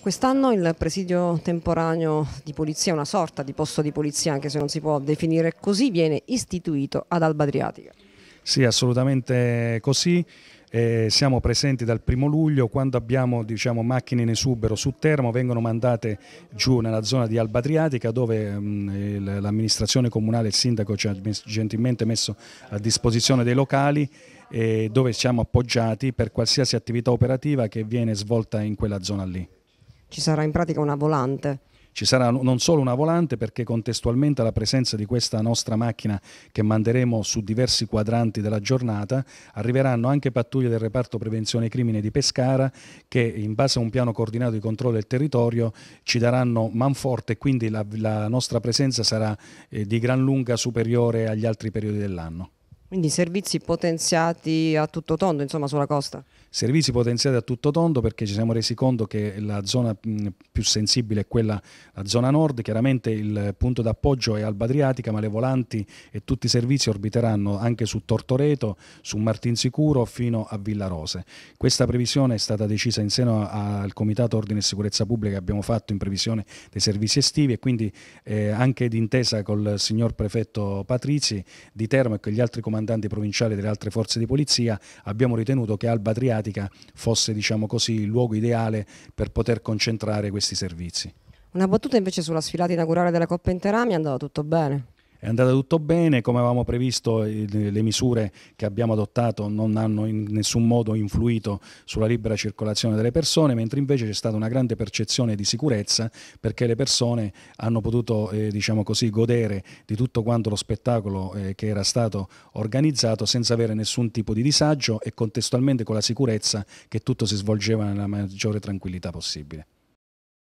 Quest'anno il presidio temporaneo di polizia, una sorta di posto di polizia anche se non si può definire così, viene istituito ad Alba Adriatica. Sì, assolutamente così. Eh, siamo presenti dal primo luglio quando abbiamo diciamo, macchine in esubero su Termo vengono mandate giù nella zona di Alba Adriatica dove mm, l'amministrazione comunale e il sindaco ci ha gentilmente messo a disposizione dei locali eh, dove siamo appoggiati per qualsiasi attività operativa che viene svolta in quella zona lì. Ci sarà in pratica una volante ci sarà non solo una volante perché contestualmente alla presenza di questa nostra macchina che manderemo su diversi quadranti della giornata arriveranno anche pattuglie del reparto prevenzione crimine di Pescara che in base a un piano coordinato di controllo del territorio ci daranno manforte e quindi la, la nostra presenza sarà eh, di gran lunga superiore agli altri periodi dell'anno. Quindi servizi potenziati a tutto tondo, insomma, sulla costa? Servizi potenziati a tutto tondo perché ci siamo resi conto che la zona più sensibile è quella, la zona nord, chiaramente il punto d'appoggio è Alba Adriatica, ma le volanti e tutti i servizi orbiteranno anche su Tortoreto, su Martinsicuro fino a Villa Rose. Questa previsione è stata decisa in seno al Comitato Ordine e Sicurezza Pubblica che abbiamo fatto in previsione dei servizi estivi e quindi eh, anche d'intesa col signor prefetto Patrizi di Termo e con gli altri comandanti comandante provinciale delle altre forze di polizia, abbiamo ritenuto che Alba Adriatica fosse diciamo così, il luogo ideale per poter concentrare questi servizi. Una battuta invece sulla sfilata inaugurale della Coppa Interamia è andata tutto bene? È andata tutto bene, come avevamo previsto le misure che abbiamo adottato non hanno in nessun modo influito sulla libera circolazione delle persone, mentre invece c'è stata una grande percezione di sicurezza perché le persone hanno potuto eh, diciamo così, godere di tutto quanto lo spettacolo eh, che era stato organizzato senza avere nessun tipo di disagio e contestualmente con la sicurezza che tutto si svolgeva nella maggiore tranquillità possibile.